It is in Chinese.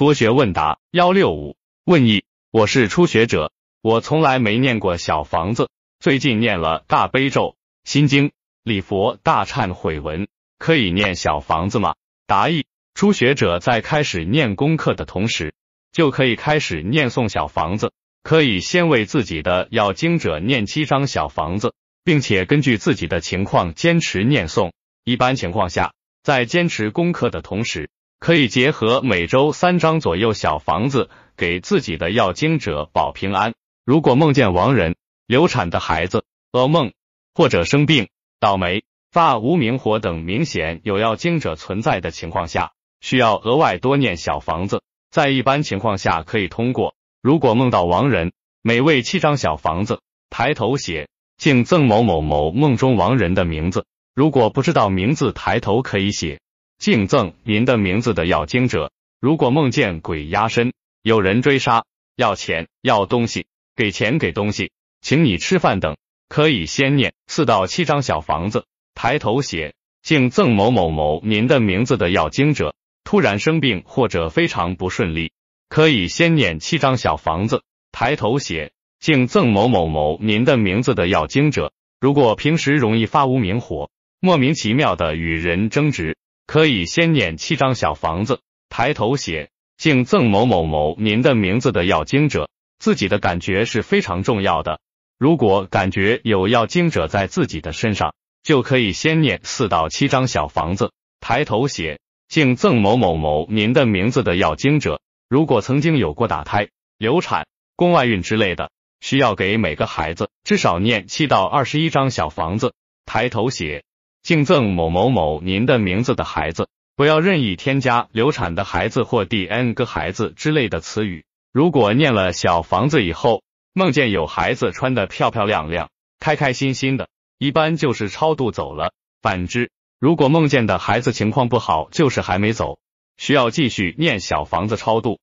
多学问答幺六五问一：我是初学者，我从来没念过小房子，最近念了大悲咒、心经、礼佛大忏悔文，可以念小房子吗？答一：初学者在开始念功课的同时，就可以开始念诵小房子，可以先为自己的要经者念七张小房子，并且根据自己的情况坚持念诵。一般情况下，在坚持功课的同时。可以结合每周三张左右小房子，给自己的要经者保平安。如果梦见亡人、流产的孩子、噩梦或者生病、倒霉、发无明火等明显有要经者存在的情况下，需要额外多念小房子。在一般情况下，可以通过如果梦到亡人，每位七张小房子，抬头写敬赠某某某梦中亡人的名字。如果不知道名字，抬头可以写。敬赠您的名字的要经者，如果梦见鬼压身、有人追杀、要钱要东西、给钱给东西、请你吃饭等，可以先念四到七张小房子，抬头写敬赠某某某您的名字的要经者。突然生病或者非常不顺利，可以先念七张小房子，抬头写敬赠某某某您的名字的要经者。如果平时容易发无名火、莫名其妙的与人争执。可以先念七张小房子，抬头写敬赠某某某您的名字的要经者，自己的感觉是非常重要的。如果感觉有要经者在自己的身上，就可以先念四到七张小房子，抬头写敬赠某某某您的名字的要经者。如果曾经有过打胎、流产、宫外孕之类的，需要给每个孩子至少念七到二十一张小房子，抬头写。敬赠某某某，您的名字的孩子，不要任意添加流产的孩子或第 n 个孩子之类的词语。如果念了小房子以后，梦见有孩子穿的漂漂亮亮、开开心心的，一般就是超度走了。反之，如果梦见的孩子情况不好，就是还没走，需要继续念小房子超度。